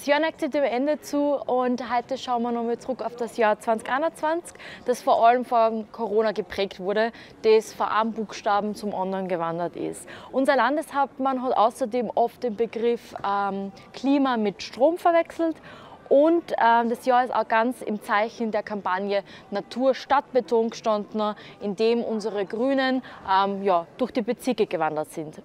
Das Jahr neigt sich dem Ende zu und heute schauen wir nochmal zurück auf das Jahr 2021, das vor allem von Corona geprägt wurde, das von einem Buchstaben zum anderen gewandert ist. Unser Landeshauptmann hat außerdem oft den Begriff ähm, Klima mit Strom verwechselt und ähm, das Jahr ist auch ganz im Zeichen der Kampagne Natur statt Beton gestanden, in dem unsere Grünen ähm, ja, durch die Bezirke gewandert sind.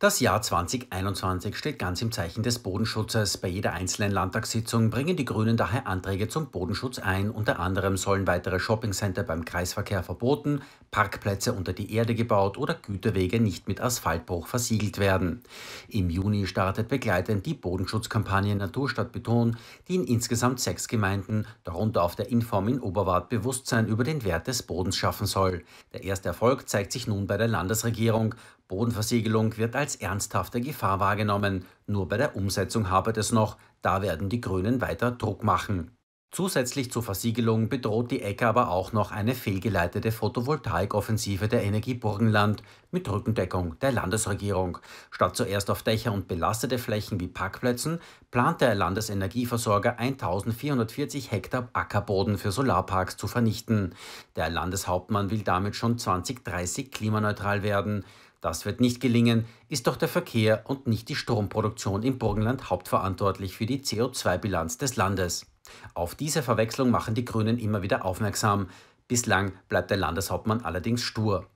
Das Jahr 2021 steht ganz im Zeichen des Bodenschutzes. Bei jeder einzelnen Landtagssitzung bringen die Grünen daher Anträge zum Bodenschutz ein. Unter anderem sollen weitere Shoppingcenter beim Kreisverkehr verboten, Parkplätze unter die Erde gebaut oder Güterwege nicht mit Asphaltbruch versiegelt werden. Im Juni startet begleitend die Bodenschutzkampagne Naturstadt Beton, die in insgesamt sechs Gemeinden, darunter auf der Inform in Oberwart, Bewusstsein über den Wert des Bodens schaffen soll. Der erste Erfolg zeigt sich nun bei der Landesregierung. Bodenversiegelung wird als als ernsthafte Gefahr wahrgenommen. Nur bei der Umsetzung habe es noch. Da werden die Grünen weiter Druck machen. Zusätzlich zur Versiegelung bedroht die Ecke aber auch noch eine fehlgeleitete Photovoltaikoffensive der Energie Burgenland mit Rückendeckung der Landesregierung. Statt zuerst auf Dächer und belastete Flächen wie Parkplätzen plant der Landesenergieversorger 1440 Hektar Ackerboden für Solarparks zu vernichten. Der Landeshauptmann will damit schon 2030 klimaneutral werden. Das wird nicht gelingen, ist doch der Verkehr und nicht die Stromproduktion im Burgenland hauptverantwortlich für die CO2-Bilanz des Landes. Auf diese Verwechslung machen die Grünen immer wieder aufmerksam. Bislang bleibt der Landeshauptmann allerdings stur.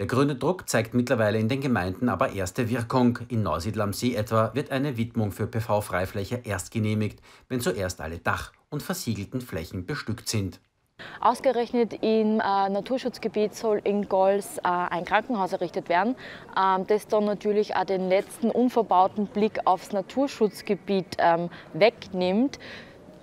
Der grüne Druck zeigt mittlerweile in den Gemeinden aber erste Wirkung. In Neusiedl am See etwa wird eine Widmung für PV-Freifläche erst genehmigt, wenn zuerst alle Dach- und versiegelten Flächen bestückt sind. Ausgerechnet im äh, Naturschutzgebiet soll in Golz äh, ein Krankenhaus errichtet werden, ähm, das dann natürlich auch den letzten unverbauten Blick aufs Naturschutzgebiet ähm, wegnimmt.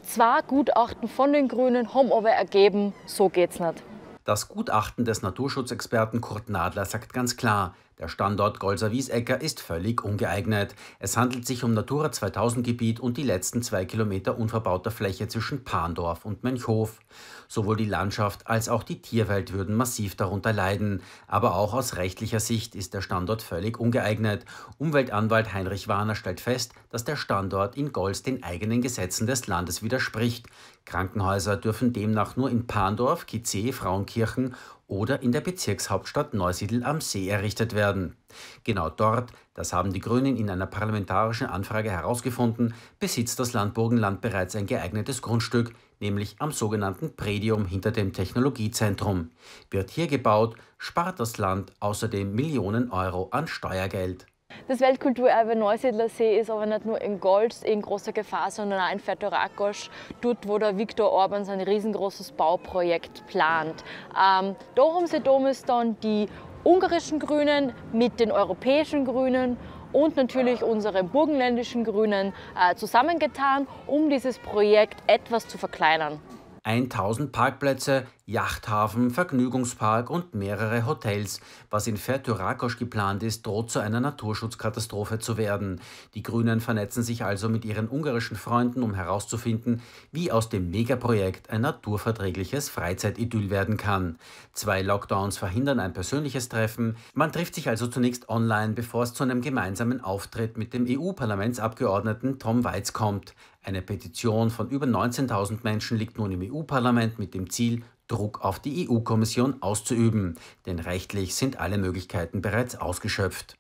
Zwar Gutachten von den Grünen haben aber ergeben, so geht's nicht. Das Gutachten des Naturschutzexperten Kurt Nadler sagt ganz klar, der Standort Golser Wiesecker ist völlig ungeeignet. Es handelt sich um Natura 2000 Gebiet und die letzten zwei Kilometer unverbauter Fläche zwischen Pahndorf und Mönchhof. Sowohl die Landschaft als auch die Tierwelt würden massiv darunter leiden. Aber auch aus rechtlicher Sicht ist der Standort völlig ungeeignet. Umweltanwalt Heinrich Warner stellt fest, dass der Standort in Golz den eigenen Gesetzen des Landes widerspricht. Krankenhäuser dürfen demnach nur in Pahndorf, Kizee, Frauenkirchen oder in der Bezirkshauptstadt Neusiedl am See errichtet werden. Genau dort, das haben die Grünen in einer parlamentarischen Anfrage herausgefunden, besitzt das Land Burgenland bereits ein geeignetes Grundstück, nämlich am sogenannten Predium hinter dem Technologiezentrum. Wird hier gebaut, spart das Land außerdem Millionen Euro an Steuergeld. Das Weltkulturerbe Neusiedlersee ist aber nicht nur in Golz in großer Gefahr, sondern auch in Fetorakosch, dort wo der Viktor Orban sein riesengroßes Bauprojekt plant. Ähm, darum sind dann die ungarischen Grünen mit den europäischen Grünen und natürlich unseren burgenländischen Grünen äh, zusammengetan, um dieses Projekt etwas zu verkleinern. 1000 Parkplätze Yachthafen, Vergnügungspark und mehrere Hotels. Was in Fertürakosch geplant ist, droht zu einer Naturschutzkatastrophe zu werden. Die Grünen vernetzen sich also mit ihren ungarischen Freunden, um herauszufinden, wie aus dem Megaprojekt ein naturverträgliches Freizeitidyll werden kann. Zwei Lockdowns verhindern ein persönliches Treffen. Man trifft sich also zunächst online, bevor es zu einem gemeinsamen Auftritt mit dem EU-Parlamentsabgeordneten Tom Weiz kommt. Eine Petition von über 19.000 Menschen liegt nun im EU-Parlament mit dem Ziel, Druck auf die EU-Kommission auszuüben, denn rechtlich sind alle Möglichkeiten bereits ausgeschöpft.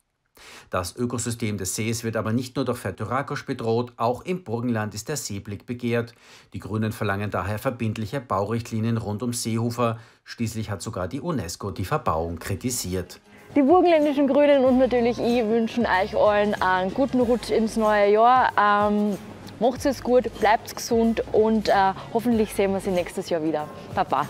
Das Ökosystem des Sees wird aber nicht nur durch Fertorakosch bedroht, auch im Burgenland ist der Seeblick begehrt. Die Grünen verlangen daher verbindliche Baurichtlinien rund um Seehofer. Schließlich hat sogar die UNESCO die Verbauung kritisiert. Die burgenländischen Grünen und natürlich ich wünschen euch allen einen guten Rutsch ins neue Jahr. Ähm Macht's es gut, bleibt gesund und äh, hoffentlich sehen wir Sie nächstes Jahr wieder. Baba.